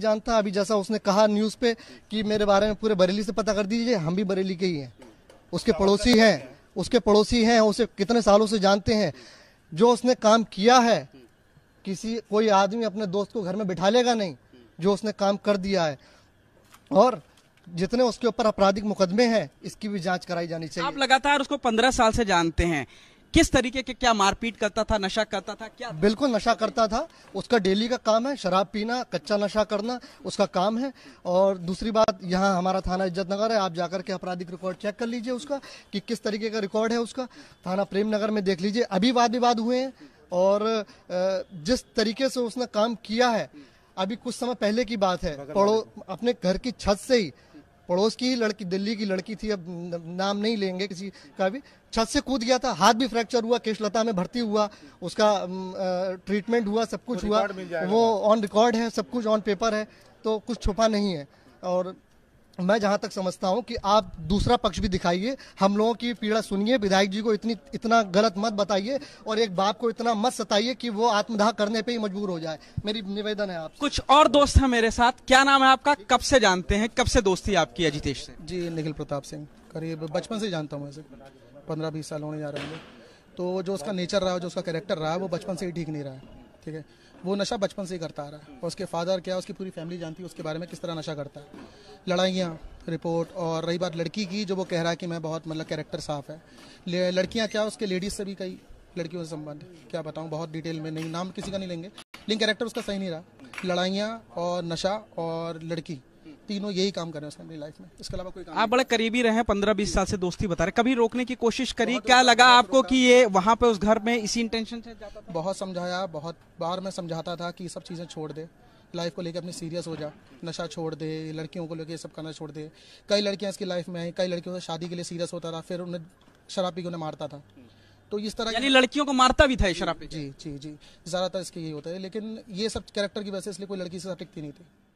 जानता अभी जैसा उसने कहा न्यूज पे कि मेरे बारे में पूरे बरेली से पता कर दीजिए हम भी बरेली के ही हैं उसके पड़ोसी हैं उसके पड़ोसी हैं उसे कितने सालों से जानते हैं जो उसने काम किया है किसी कोई आदमी अपने दोस्त को घर में बिठा लेगा नहीं जो उसने काम कर दिया है और जितने उसके ऊपर आपराधिक मुकदमे हैं इसकी भी जांच कराई जानी चाहिए आप लगातार उसको पंद्रह साल से जानते हैं किस तरीके के क्या मारपीट करता था नशा करता था क्या था? बिल्कुल नशा करता था उसका डेली का काम है शराब पीना कच्चा नशा करना उसका काम है और दूसरी बात यहाँ हमारा थाना इज्जत नगर है आप जाकर के आपराधिक रिकॉर्ड चेक कर लीजिए उसका कि किस तरीके का रिकॉर्ड है उसका थाना प्रेम नगर में देख लीजिए अभी वाद विवाद हुए हैं और जिस तरीके से उसने काम किया है अभी कुछ समय पहले की बात है पड़ो अपने घर की छत से ही पड़ोस की ही लड़की दिल्ली की लड़की थी अब नाम नहीं लेंगे किसी का भी छत से कूद गया था हाथ भी फ्रैक्चर हुआ केशलता में भर्ती हुआ उसका ट्रीटमेंट हुआ सब कुछ तो हुआ वो ऑन रिकॉर्ड है सब कुछ ऑन पेपर है तो कुछ छुपा नहीं है और मैं जहां तक समझता हूं कि आप दूसरा पक्ष भी दिखाइए हम लोगों की पीड़ा सुनिए विधायक जी को इतनी इतना गलत मत बताइए और एक बाप को इतना मत सताइए कि वो आत्मदाह करने पे ही मजबूर हो जाए मेरी निवेदन है आप कुछ और दोस्त हैं मेरे साथ क्या नाम है आपका कब से जानते हैं कब से दोस्ती आपकी अजितेश से जी निखिल प्रताप सिंह करीब बचपन से जानता हूँ पंद्रह बीस साल होने जा रहे हैं तो जो उसका नेचर रहा जो उसका कैरेक्टर रहा है वो बचपन से ही ठीक नहीं रहा है ठीक है वो नशा बचपन से ही करता आ रहा है उसके फादर क्या उसकी पूरी फैमिली जानती है उसके बारे में किस तरह नशा करता है लड़ाइयाँ रिपोर्ट और रही बात लड़की की जो वो कह रहा है कि मैं बहुत मतलब कैरेक्टर साफ है लड़कियाँ क्या उसके लेडीज से भी कई लड़कियों से संबंध क्या बताऊँ बहुत डिटेल में नहीं नाम किसी का नहीं लेंगे लेकिन कैरेक्टर उसका सही नहीं रहा लड़ाइयाँ और नशा और लड़की तीनों यही काम कर रहे हैं उसने अपनी लाइफ में इसके अलावा कोई काम आप बड़े करीबी रहे पंद्रह बीस साल से दोस्ती बता रहे कभी रोकने की कोशिश करी क्या लगा आपको कि ये वहाँ पे उस घर में इसी इंटेंशन से बहुत समझाया बहुत बार मैं समझाता था कि सब चीज़ें छोड़ दे लाइफ को लेकर अपनी सीरियस हो जा नशा छोड़ दे लड़कियों को लेकर सब करना छोड़ दे कई लड़कियां इसकी लाइफ में आई कई लड़कियों से शादी के लिए सीरियस होता था फिर उन्हें शराब पी के उन्हें मारता था तो इस तरह यानी लड़कियों को मारता भी था ये शराब जी जी जी ज्यादातर इसके यही होता है लेकिन ये सब कैरेक्टर की वजह से इसलिए कोई लड़की से टिकती नहीं थी